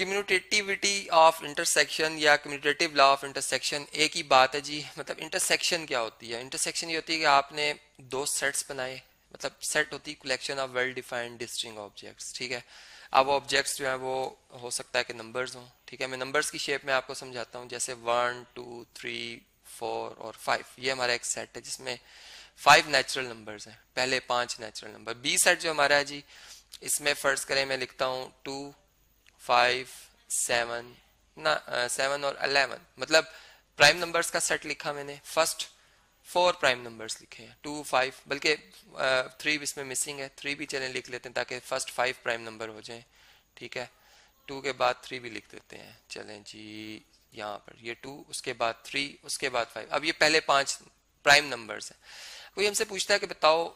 commutativity of intersection या commutative law of intersection एक ही बात है जी मतलब इंटरसेक्शन क्या होती है इंटरसेक्शन ये होती है कि आपने दो सेट्स बनाए मतलब सेट होती है collection of well defined distinct objects ठीक है अब वो ऑब्जेक्ट्स जो है वो हो सकता है कि नंबर्स हों ठीक है मैं नंबर्स की शेप में आपको समझाता हूँ जैसे वन टू थ्री फोर और फाइव ये हमारा एक सेट है जिसमें फाइव नेचुरल नंबर्स हैं पहले पांच नेचुरल नंबर बी सेट जो हमारा है जी इसमें फर्ज करें मैं लिखता हूँ टू फाइव सेवन सेवन और अलेवन मतलब प्राइम नंबर्स का सेट लिखा मैंने फर्स्ट फोर प्राइम नंबर्स लिखे हैं टू फाइव बल्कि थ्री uh, इसमें मिसिंग है थ्री भी चलें लिख लेते हैं ताकि फर्स्ट फाइव प्राइम नंबर हो जाए ठीक है टू के बाद थ्री भी लिख देते हैं चलें जी यहाँ पर ये टू उसके बाद थ्री उसके बाद फाइव अब ये पहले पांच प्राइम नंबर्स हैं कोई हमसे पूछता है कि बताओ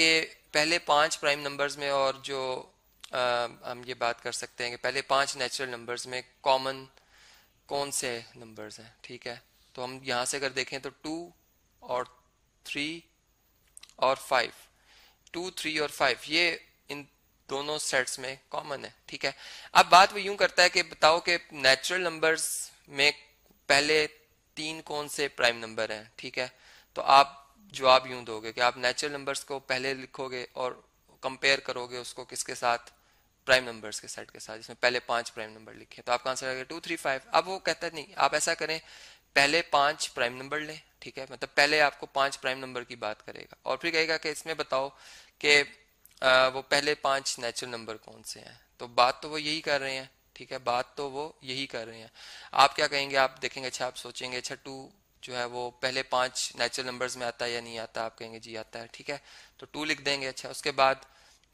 कि पहले पांच प्राइम नंबर्स में और जो हम ये बात कर सकते हैं कि पहले पांच नेचुरल नंबर्स में कॉमन कौन से नंबर्स हैं ठीक है तो हम यहां से अगर देखें तो टू और थ्री और फाइव टू थ्री और फाइव ये इन दोनों सेट्स में कॉमन है ठीक है अब बात वो यूं करता है कि बताओ कि नेचुरल नंबर्स में पहले तीन कौन से प्राइम नंबर हैं ठीक है तो आप जवाब यूं दोगे कि आप नेचुरल नंबर्स को पहले लिखोगे और कंपेयर करोगे उसको किसके साथ प्राइम नंबर्स के सेट के साथ जिसमें पहले पांच प्राइम नंबर लिखे तो आपका आंसर आ गया टू थ्री फाइव अब वो कहता है नहीं आप ऐसा करें पहले पांच प्राइम नंबर लें ठीक है मतलब पहले आपको पांच प्राइम नंबर की बात करेगा और फिर कहेगा कि इसमें बताओ कि वो पहले पांच नेचुरल नंबर कौन से हैं तो बात तो वो यही कर रहे हैं ठीक है बात तो वो यही कर रहे हैं आप क्या कहेंगे आप देखेंगे अच्छा आप सोचेंगे अच्छा टू जो है वो पहले पांच नेचुरल नंबर्स में आता है या नहीं आता आप कहेंगे जी आता है ठीक है तो टू लिख देंगे अच्छा उसके बाद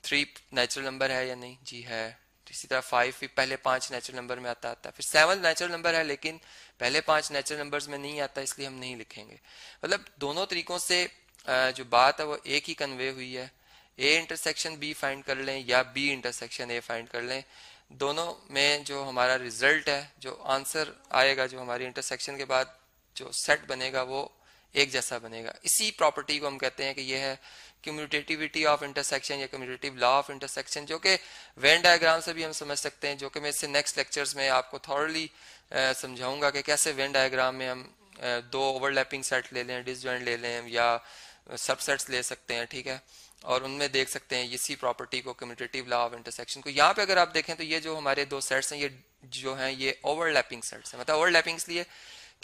थ्री नेचुरल नंबर है या नहीं जी है इसी तरह फाइव भी पहले पांच नेचुरल नंबर में आता आता है फिर सेवन नेचुरल नंबर है लेकिन पहले पांच नेचुरल नंबर्स में नहीं आता इसलिए हम नहीं लिखेंगे मतलब दोनों तरीकों से जो बात है वो एक ही कन्वे हुई है ए इंटरसेक्शन बी फाइंड कर लें या बी इंटरसेक्शन ए फाइंड कर लें दोनों में जो हमारा रिजल्ट है जो आंसर आएगा जो हमारी इंटरसेक्शन के बाद जो सेट बनेगा वो एक जैसा बनेगा इसी प्रॉपर्टी को हम कहते हैं कि यह है क्यूमिटेटिविटी ऑफ इंटरसेक्शन या क्यूमिटेटिव लॉ ऑफ इंटरसेक्शन जो कि वेन डायग्राम से भी हम समझ सकते हैं जो कि मैं इससे नेक्स्ट लेक्चर्स में आपको थॉरली समझाऊंगा कि कैसे वेन डायग्राम में हम दो ओवरलैपिंग सेट ले लें डिस ले लें या सबसेट्स ले सकते हैं ठीक है और उनमें देख सकते हैं इसी प्रॉपर्टी को कम्यूटेटिव लॉ ऑफ इंटरसेक्शन को यहाँ पे अगर आप देखें तो ये जो हमारे दो सेट्स हैं ये जो हैं ये ओवरलैपिंग सेट्स हैं मतलब ओवरलैपिंग इसलिए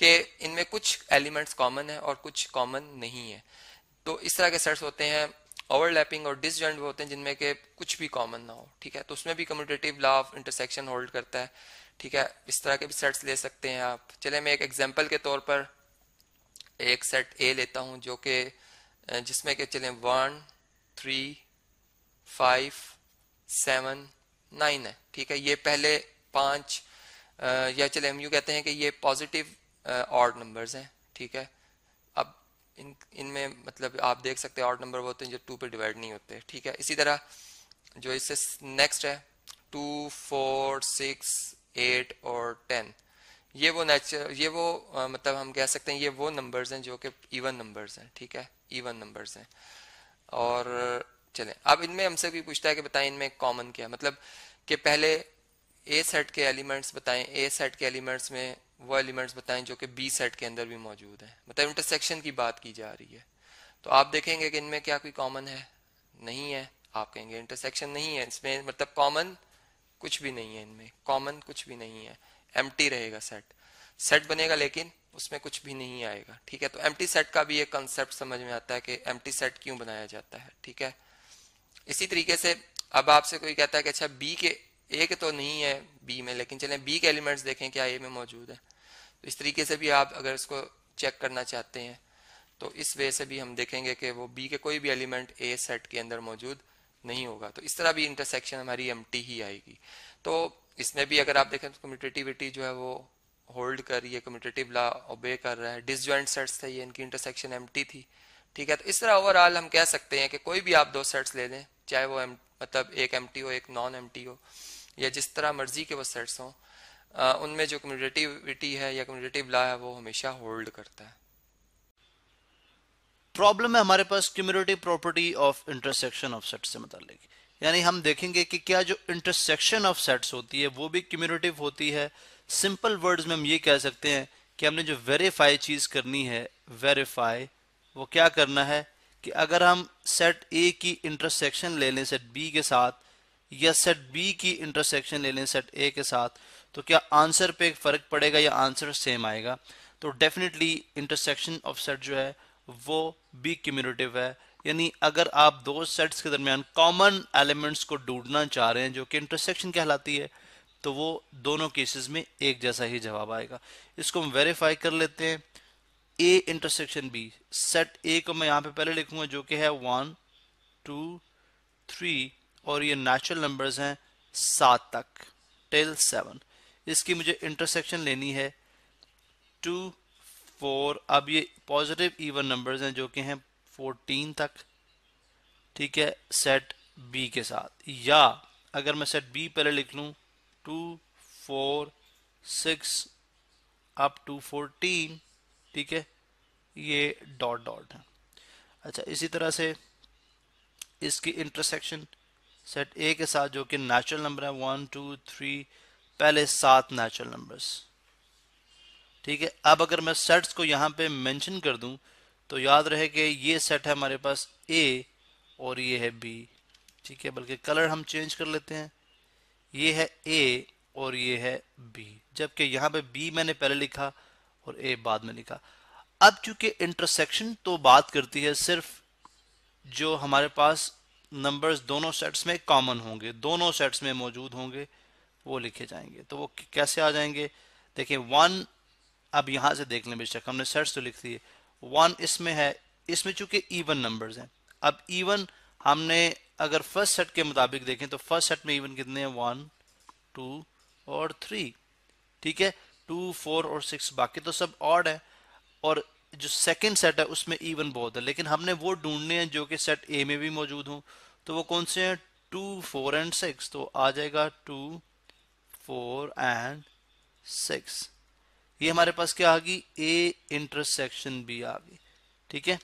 कि इनमें कुछ एलिमेंट्स कॉमन है और कुछ कॉमन नहीं है तो इस तरह के सेट्स होते हैं ओवरलैपिंग और डिस होते हैं जिनमें के कुछ भी कॉमन ना हो ठीक है तो उसमें भी कम्यूटेटिव लाव ऑफ इंटरसेक्शन होल्ड करता है ठीक है इस तरह के भी सेट्स ले सकते हैं आप चले मैं एक एग्जाम्पल के तौर पर एक सेट ए लेता हूं जो कि जिसमें के चले one three five seven nine है ठीक है ये पहले पांच या चले हम यू कहते हैं कि ये पॉजिटिव ऑड नंबर्स हैं ठीक है अब इन इनमें मतलब आप देख सकते हैं ऑड नंबर वो होते तो हैं जो टू पे डिवाइड नहीं होते ठीक है इसी तरह जो इससे नेक्स्ट है टू फोर सिक्स एट और टेन ये वो नेचुरल ये वो आ, मतलब हम कह सकते हैं ये वो नंबर्स हैं जो कि इवन नंबर्स हैं ठीक है इवन नंबर्स हैं और चलें अब इनमें हमसे भी पूछता है कि बताएं इनमें कॉमन क्या है मतलब कि पहले ए सेट के एलिमेंट्स बताएं ए सेट के एलिमेंट्स में वो एलिमेंट्स बताएं जो कि बी सेट के अंदर भी मौजूद हैं मतलब इंटरसेक्शन की बात की जा रही है तो आप देखेंगे कि इनमें क्या कोई कॉमन है नहीं है आप कहेंगे इंटरसेक्शन नहीं है इसमें मतलब कॉमन कुछ भी नहीं है इनमें कॉमन कुछ भी नहीं है एम रहेगा सेट सेट बनेगा लेकिन उसमें कुछ भी नहीं आएगा ठीक है तो एम सेट का भी एक कंसेप्ट समझ में आता है कि एम सेट क्यों बनाया जाता है ठीक है इसी तरीके से अब आपसे कोई कहता है कि अच्छा बी के ए के तो नहीं है बी में लेकिन चलें बी के एलिमेंट्स देखें क्या ए में मौजूद है तो इस तरीके से भी आप अगर इसको चेक करना चाहते हैं तो इस वे से भी हम देखेंगे कि वो बी के कोई भी एलिमेंट ए सेट के अंदर मौजूद नहीं होगा तो इस तरह भी इंटरसेक्शन हमारी एम ही आएगी तो इसमें भी अगर आप देखें तो कम्यूटेटिविटी जो है वो होल्ड कर रही है कम्यूटेटिव ला ओबे कर रहा है डिसज्वाइंट सेट्स थे ये इनकी इंटरसेक्शन एम थी ठीक है तो इस तरह ओवरऑल हम कह सकते हैं कि कोई भी आप दो सेट्स ले लें चाहे वो एम मतलब एक एम हो एक नॉन एम हो या जिस तरह मर्जी के वो सेट्स हों उनमें जो कम्युनिटिविटी है या कम्युनिटिव ला है वो हमेशा होल्ड करता है प्रॉब्लम है हमारे पास commutative property of intersection of set से मतलब यानी हम देखेंगे कि क्या जो इंटरसेक्शन ऑफ सेट्स होती है वो भी कम्युनिटिव होती है सिंपल वर्ड्स में हम ये कह सकते हैं कि हमने जो वेरीफाई चीज़ करनी है वेरीफाई वो क्या करना है कि अगर हम सेट ए की इंटरसेक्शन ले लें सेट बी के साथ या सेट बी की इंटरसेक्शन ले लें सेट ए के साथ तो क्या आंसर पे फ़र्क पड़ेगा या आंसर सेम आएगा तो डेफिनेटली इंटरसेक्शन ऑफ सेट जो है वो बी कम्यूनिटिव है यानी अगर आप दो सेट्स के दरमियान कॉमन एलिमेंट्स को ढूंढना चाह रहे हैं जो कि इंटरसेक्शन कहलाती है तो वो दोनों केसेस में एक जैसा ही जवाब आएगा इसको हम वेरीफाई कर लेते हैं A intersection B set A को मैं यहाँ पे पहले लिखूंगा जो कि है वन टू थ्री और ये नेचुरल नंबर्स हैं सात तक टिल सेवन इसकी मुझे इंटरसेक्शन लेनी है टू फोर अब ये पॉजिटिव इवन नंबर्स हैं जो कि हैं फोर्टीन तक ठीक है सेट बी के साथ या अगर मैं सेट बी पहले लिख लूँ two four six up to fourteen ठीक है ये डॉट डॉट है अच्छा इसी तरह से इसकी इंटरसेक्शन सेट ए के साथ जो कि नेचुरल नंबर है वन टू थ्री पहले सात नेचुरल नंबर्स ठीक है अब अगर मैं सेट्स को यहाँ पे मेंशन कर दूँ तो याद रहे कि ये सेट है हमारे पास ए और ये है बी ठीक है बल्कि कलर हम चेंज कर लेते हैं ये है ए और ये है बी जबकि यहाँ पे बी मैंने पहले लिखा और ए बाद में लिखा अब चूंकि इंटरसेक्शन तो बात करती है सिर्फ जो हमारे पास नंबर्स दोनों सेट्स में कॉमन होंगे दोनों सेट्स में मौजूद होंगे वो लिखे जाएंगे तो वो कैसे आ जाएंगे देखिए वन अब यहाँ से देख लें बेशक हमने सेट्स तो लिख दिए वन इसमें है इसमें चूंकि ईवन नंबर्स हैं अब ईवन हमने अगर फर्स्ट सेट के मुताबिक देखें तो फर्स्ट सेट में इवन कितने हैं वन टू और थ्री ठीक है टू फोर और सिक्स बाकी तो सब ऑड है और जो सेकंड सेट है उसमें इवन बहुत है लेकिन हमने वो ढूंढने हैं जो कि सेट ए में भी मौजूद हों तो वो कौन से हैं टू फोर एंड सिक्स तो आ जाएगा टू फोर एंड सिक्स ये हमारे पास क्या आ गई ए इंटरसेक्शन बी आ गई ठीक है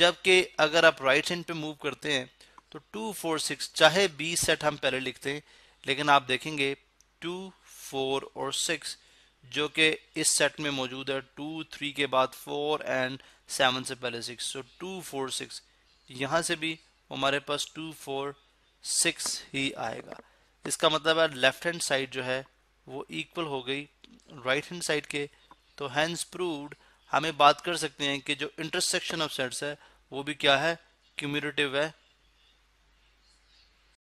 जबकि अगर आप राइट हैंड पे मूव करते हैं तो टू फोर सिक्स चाहे बी सेट हम पहले लिखते हैं लेकिन आप देखेंगे टू फोर और सिक्स जो कि इस सेट में मौजूद है टू थ्री के बाद फोर एंड सेवन से पहले six so two four six यहाँ से भी हमारे पास टू फोर सिक्स ही आएगा इसका मतलब है लेफ्ट हैंड साइड जो है वो इक्वल हो गई राइट हैंड साइड के तो हैंड्स प्रूव्ड हमें बात कर सकते हैं कि जो इंटरसेक्शन ऑफ सेट्स है वो भी क्या है क्यूमुलेटिव है